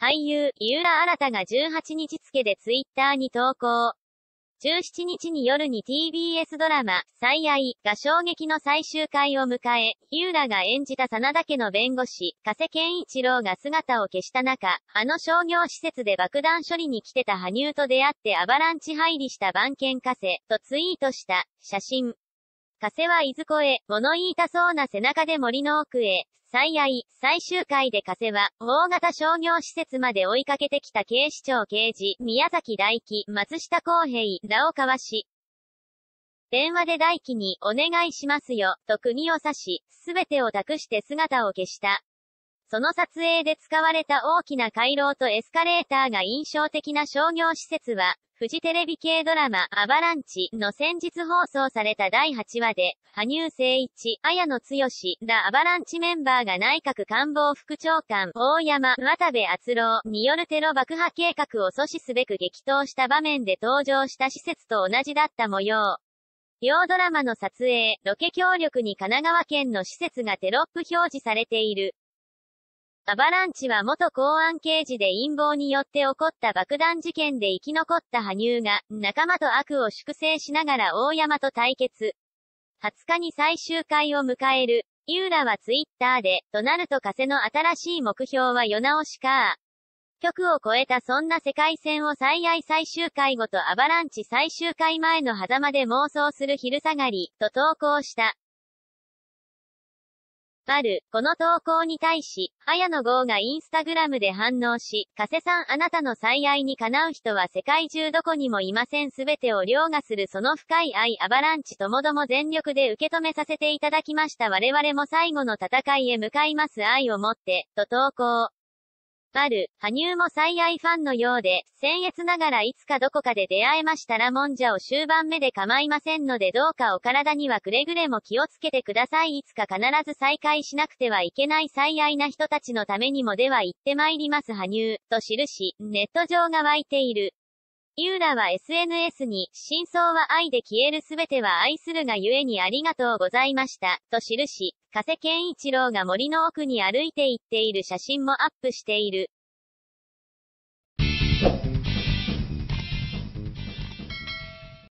俳優、井浦新が18日付でツイッターに投稿。17日に夜に TBS ドラマ、最愛が衝撃の最終回を迎え、井浦が演じた真田家の弁護士、加瀬健一郎が姿を消した中、あの商業施設で爆弾処理に来てた羽生と出会ってアバランチ入りした番犬加瀬とツイートした、写真。風は伊豆湖へ、物言いたそうな背中で森の奥へ、最愛、最終回で風は、大型商業施設まで追いかけてきた警視庁刑事、宮崎大輝、松下洸平、ラオカワ氏。電話で大輝に、お願いしますよ、と国を指し、すべてを託して姿を消した。その撮影で使われた大きな回廊とエスカレーターが印象的な商業施設は、フジテレビ系ドラマ、アバランチの先日放送された第8話で、羽生聖一、綾野剛らアバランチメンバーが内閣官房副長官、大山、渡部篤郎によるテロ爆破計画を阻止すべく激闘した場面で登場した施設と同じだった模様。両ドラマの撮影、ロケ協力に神奈川県の施設がテロップ表示されている。アバランチは元公安刑事で陰謀によって起こった爆弾事件で生き残った羽生が、仲間と悪を粛清しながら大山と対決。20日に最終回を迎える。ユーラはツイッターで、となると風の新しい目標は世直しか曲を超えたそんな世界線を最愛最終回後とアバランチ最終回前の狭間で妄想する昼下がり、と投稿した。ある。この投稿に対し、綾野剛がインスタグラムで反応し、加瀬さんあなたの最愛にかなう人は世界中どこにもいませんすべてを凌駕するその深い愛アバランチともども全力で受け止めさせていただきました我々も最後の戦いへ向かいます愛を持って、と投稿。ある、羽生も最愛ファンのようで、僭越ながらいつかどこかで出会えましたらもんじゃを終盤目で構いませんのでどうかお体にはくれぐれも気をつけてくださいいつか必ず再会しなくてはいけない最愛な人たちのためにもでは行ってまいります羽生、と記し、ネット上が湧いている。ユーラは SNS に、真相は愛で消えるすべては愛するがゆえにありがとうございました、と記し、加瀬健一郎が森の奥に歩いて行っている写真もアップしている。